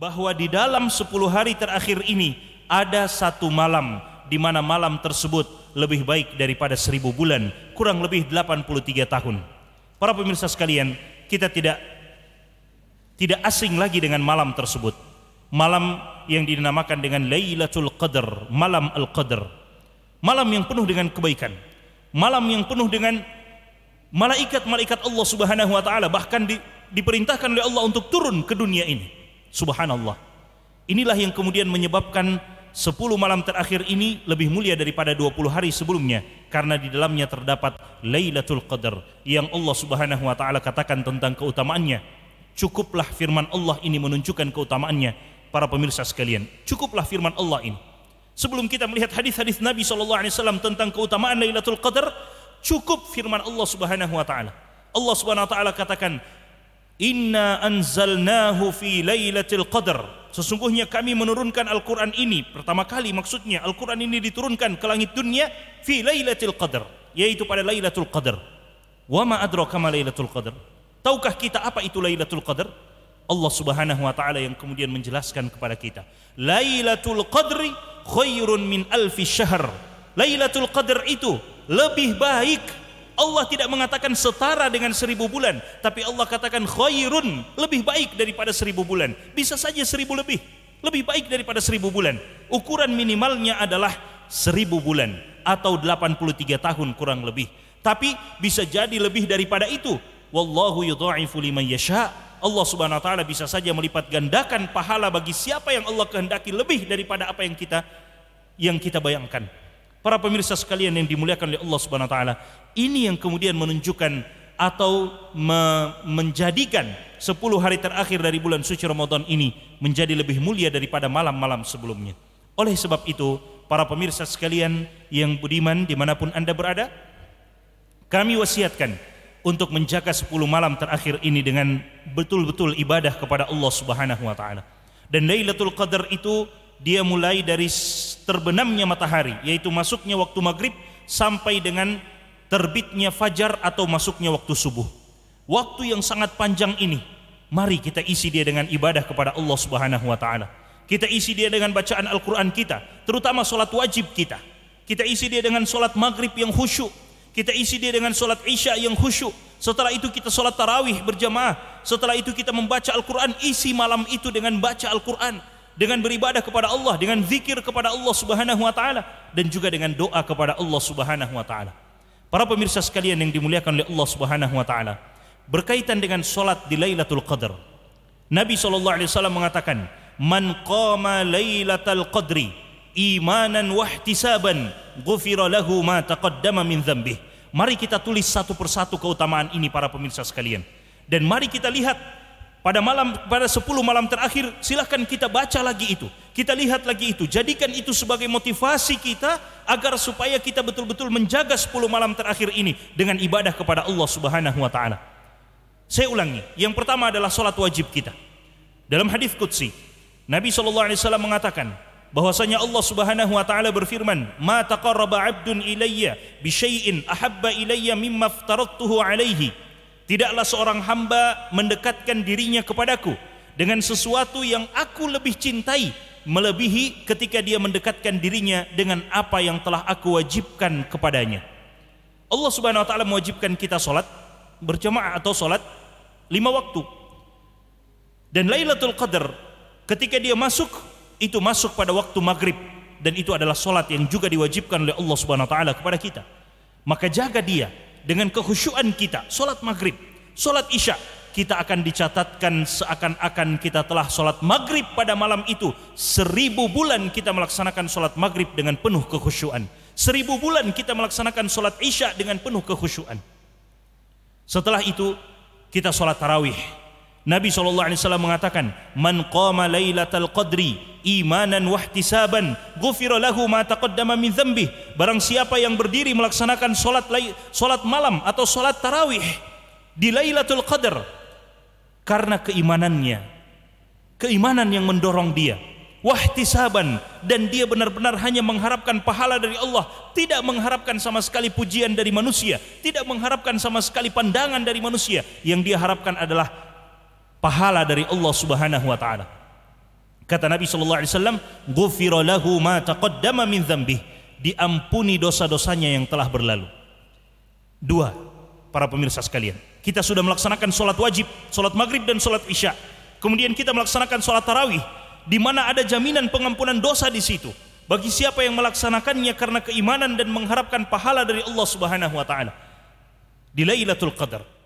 bahwa di dalam 10 hari terakhir ini ada satu malam di mana malam tersebut lebih baik daripada seribu bulan kurang lebih 83 tahun para pemirsa sekalian kita tidak tidak asing lagi dengan malam tersebut malam yang dinamakan dengan Lailatul Qadar malam Al-Qadar malam yang penuh dengan kebaikan malam yang penuh dengan malaikat-malaikat Allah Subhanahu wa taala bahkan di, diperintahkan oleh Allah untuk turun ke dunia ini Subhanallah. Inilah yang kemudian menyebabkan 10 malam terakhir ini lebih mulia daripada 20 hari sebelumnya karena di dalamnya terdapat Lailatul Qadar yang Allah Subhanahu wa taala katakan tentang keutamaannya. Cukuplah firman Allah ini menunjukkan keutamaannya para pemirsa sekalian. Cukuplah firman Allah ini. Sebelum kita melihat hadis-hadis Nabi sallallahu alaihi wasallam tentang keutamaan Lailatul Qadar, cukup firman Allah Subhanahu wa taala. Allah Subhanahu wa taala katakan, Inna anzalnahu fi lailatul qadar. Sesungguhnya kami menurunkan Al-Qur'an ini pertama kali maksudnya Al-Qur'an ini diturunkan ke langit dunia fi lailatul qadar, yaitu pada Lailatul Qadar. Wa ma adraka ma Lailatul Qadar? Tahukah kita apa itu Lailatul Qadar? Allah Subhanahu wa taala yang kemudian menjelaskan kepada kita. Lailatul Qadri khairun min alfi syahr. Lailatul Qadar itu lebih baik Allah tidak mengatakan setara dengan seribu bulan tapi Allah katakan khairun lebih baik daripada seribu bulan bisa saja seribu lebih lebih baik daripada seribu bulan ukuran minimalnya adalah seribu bulan atau 83 tahun kurang lebih tapi bisa jadi lebih daripada itu wallahu yudha'ifu liman yasha Allah Subhanahu wa taala bisa saja melipat gandakan pahala bagi siapa yang Allah kehendaki lebih daripada apa yang kita yang kita bayangkan Para pemirsa sekalian yang dimuliakan oleh Allah Subhanahu wa taala, ini yang kemudian menunjukkan atau me menjadikan 10 hari terakhir dari bulan suci Ramadan ini menjadi lebih mulia daripada malam-malam sebelumnya. Oleh sebab itu, para pemirsa sekalian yang budiman dimanapun Anda berada, kami wasiatkan untuk menjaga 10 malam terakhir ini dengan betul-betul ibadah kepada Allah Subhanahu wa taala. Dan Lailatul Qadar itu dia mulai dari terbenamnya matahari yaitu masuknya waktu maghrib sampai dengan terbitnya fajar atau masuknya waktu subuh waktu yang sangat panjang ini mari kita isi dia dengan ibadah kepada Allah Subhanahu wa taala kita isi dia dengan bacaan Al-Qur'an kita terutama solat wajib kita kita isi dia dengan solat maghrib yang khusyuk kita isi dia dengan solat isya yang khusyuk setelah itu kita solat tarawih berjamaah setelah itu kita membaca Al-Qur'an isi malam itu dengan baca Al-Qur'an dengan beribadah kepada Allah, dengan zikir kepada Allah Subhanahu wa taala dan juga dengan doa kepada Allah Subhanahu wa taala. Para pemirsa sekalian yang dimuliakan oleh Allah Subhanahu wa taala, berkaitan dengan solat di Lailatul Qadar. Nabi sallallahu alaihi wasallam mengatakan, "Man qama Lailatul Qadri imanan wahtisaban, ghufira lahu ma taqaddama min dzambih." Mari kita tulis satu persatu keutamaan ini para pemirsa sekalian. Dan mari kita lihat pada malam pada 10 malam terakhir silahkan kita baca lagi itu kita lihat lagi itu jadikan itu sebagai motivasi kita agar supaya kita betul-betul menjaga 10 malam terakhir ini dengan ibadah kepada Allah Subhanahu wa taala saya ulangi yang pertama adalah sholat wajib kita dalam hadis qudsi Nabi SAW alaihi wasallam mengatakan bahwasanya Allah Subhanahu wa taala berfirman ma taqarraba 'abdun ilayya bi syai'in ahabba ilayya mimma alaihi Tidaklah seorang hamba mendekatkan dirinya kepadaku dengan sesuatu yang aku lebih cintai melebihi ketika dia mendekatkan dirinya dengan apa yang telah aku wajibkan kepadanya. Allah Subhanahu wa taala mewajibkan kita salat berjamaah atau salat lima waktu. Dan Lailatul Qadar ketika dia masuk itu masuk pada waktu maghrib dan itu adalah salat yang juga diwajibkan oleh Allah Subhanahu wa taala kepada kita. Maka jaga dia dengan kehusuan kita solat maghrib, solat isya kita akan dicatatkan seakan-akan kita telah solat maghrib pada malam itu seribu bulan kita melaksanakan solat maghrib dengan penuh kehusuan. seribu bulan kita melaksanakan solat isya dengan penuh kehusuan. setelah itu kita solat tarawih Nabi SAW mengatakan, "Man qama lailatal qadri imanan wahtisaban, ghufira lahu ma taqaddama min dzambih." Barang siapa yang berdiri melaksanakan salat salat malam atau salat tarawih di Lailatul Qadar karena keimanannya, keimanan yang mendorong dia, wahtisaban dan dia benar-benar hanya mengharapkan pahala dari Allah tidak mengharapkan sama sekali pujian dari manusia tidak mengharapkan sama sekali pandangan dari manusia yang dia harapkan adalah pahala dari Allah Subhanahu wa taala. Kata Nabi sallallahu alaihi wasallam, "Ghufira lahu ma taqaddama min dzambih." Diampuni dosa-dosanya yang telah berlalu. Dua, para pemirsa sekalian. Kita sudah melaksanakan sholat wajib, sholat maghrib dan sholat isya. Kemudian kita melaksanakan sholat tarawih, di mana ada jaminan pengampunan dosa di situ. Bagi siapa yang melaksanakannya karena keimanan dan mengharapkan pahala dari Allah Subhanahu wa taala. Di Lailatul Qadar,